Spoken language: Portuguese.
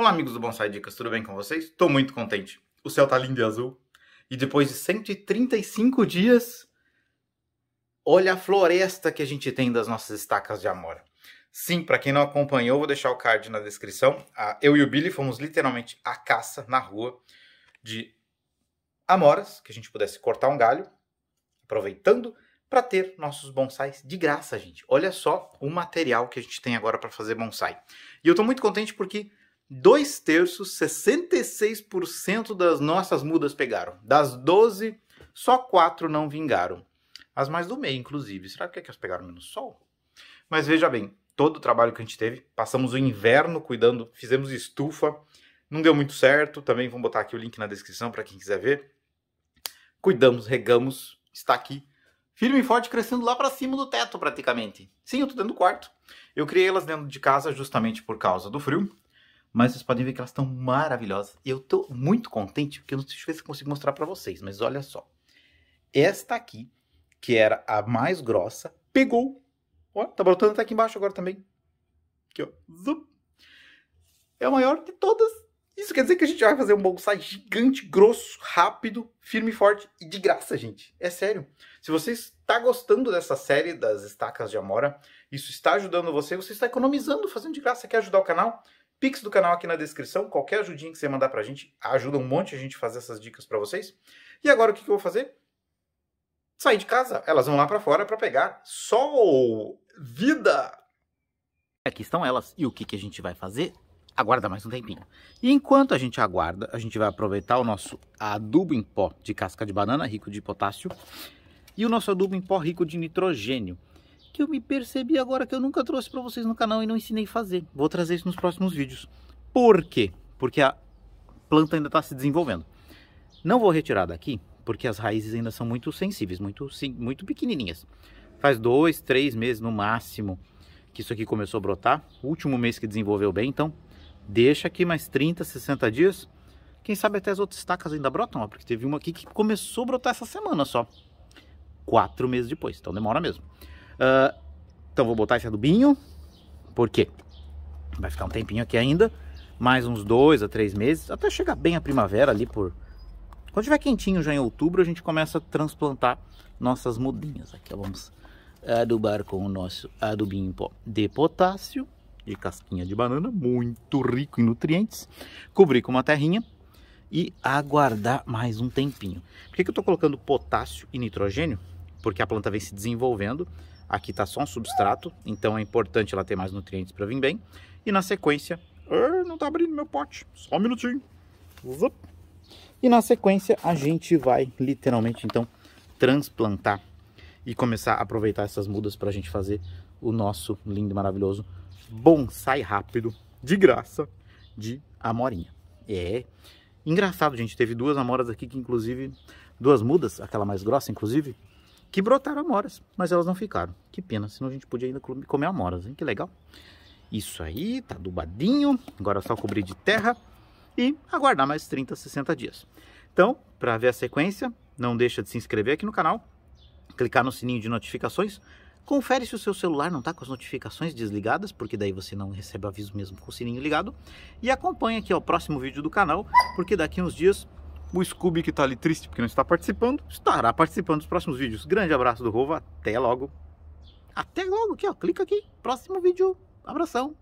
Olá, amigos do Bonsai Dicas, tudo bem com vocês? Estou muito contente. O céu tá lindo e azul. E depois de 135 dias, olha a floresta que a gente tem das nossas estacas de amora. Sim, para quem não acompanhou, vou deixar o card na descrição. Ah, eu e o Billy fomos literalmente à caça na rua de amoras, que a gente pudesse cortar um galho, aproveitando para ter nossos bonsais de graça, gente. Olha só o material que a gente tem agora para fazer bonsai. E eu estou muito contente porque dois terços, 66% das nossas mudas pegaram. Das 12, só quatro não vingaram. As mais do meio, inclusive. Será que é que elas pegaram menos sol? Mas veja bem, todo o trabalho que a gente teve, passamos o inverno cuidando, fizemos estufa, não deu muito certo. Também vou botar aqui o link na descrição para quem quiser ver. Cuidamos, regamos, está aqui firme e forte, crescendo lá para cima do teto praticamente. Sim, eu estou dentro do quarto. Eu criei elas dentro de casa justamente por causa do frio. Mas vocês podem ver que elas estão maravilhosas. Eu estou muito contente, porque eu não sei se consigo mostrar para vocês, mas olha só. Esta aqui, que era a mais grossa, pegou. Ó, tá brotando até aqui embaixo agora também. Aqui, ó. Zup. É a maior de todas. Isso quer dizer que a gente vai fazer um bonsai gigante, grosso, rápido, firme e forte e de graça, gente. É sério. Se você está gostando dessa série das estacas de Amora, isso está ajudando você, você está economizando, fazendo de graça. Quer ajudar o canal? Pix do canal aqui na descrição. Qualquer ajudinha que você mandar pra gente ajuda um monte a gente fazer essas dicas para vocês. E agora o que, que eu vou fazer? Sair de casa. Elas vão lá para fora para pegar sol, vida. Aqui estão elas. E o que, que a gente vai fazer? Aguarda mais um tempinho. E enquanto a gente aguarda, a gente vai aproveitar o nosso adubo em pó de casca de banana rico de potássio e o nosso adubo em pó rico de nitrogênio que eu me percebi agora que eu nunca trouxe para vocês no canal e não ensinei a fazer. Vou trazer isso nos próximos vídeos. Por quê? Porque a planta ainda está se desenvolvendo. Não vou retirar daqui, porque as raízes ainda são muito sensíveis, muito, muito pequenininhas. Faz dois, três meses no máximo que isso aqui começou a brotar. O último mês que desenvolveu bem, então deixa aqui mais 30, 60 dias. Quem sabe até as outras estacas ainda brotam, ó, porque teve uma aqui que começou a brotar essa semana só. Quatro meses depois, então demora mesmo. Ah, então vou botar esse adubinho, porque vai ficar um tempinho aqui ainda, mais uns dois a três meses, até chegar bem a primavera ali por... Quando tiver quentinho já em outubro, a gente começa a transplantar nossas mudinhas. Aqui ó, vamos adubar com o nosso adubinho em pó de potássio, de casquinha de banana, muito rico em nutrientes. Cobrir com uma terrinha e aguardar mais um tempinho. Por que, que eu estou colocando potássio e nitrogênio? Porque a planta vem se desenvolvendo, Aqui está só um substrato, então é importante ela ter mais nutrientes para vir bem. E na sequência, er, não está abrindo meu pote, só um minutinho. Zup. E na sequência a gente vai literalmente então transplantar e começar a aproveitar essas mudas para a gente fazer o nosso lindo, maravilhoso bonsai rápido, de graça, de amorinha. É engraçado, gente, teve duas amoras aqui que inclusive, duas mudas, aquela mais grossa inclusive, que brotaram amoras, mas elas não ficaram. Que pena, senão a gente podia ainda comer amoras, hein? Que legal. Isso aí, tá adubadinho, agora é só cobrir de terra e aguardar mais 30, 60 dias. Então, para ver a sequência, não deixa de se inscrever aqui no canal, clicar no sininho de notificações, confere se o seu celular não está com as notificações desligadas, porque daí você não recebe aviso mesmo com o sininho ligado, e acompanha aqui ó, o próximo vídeo do canal, porque daqui uns dias o Scooby, que está ali triste porque não está participando, estará participando dos próximos vídeos. Grande abraço do Rovo, até logo. Até logo aqui, ó. Clica aqui. Próximo vídeo. Abração.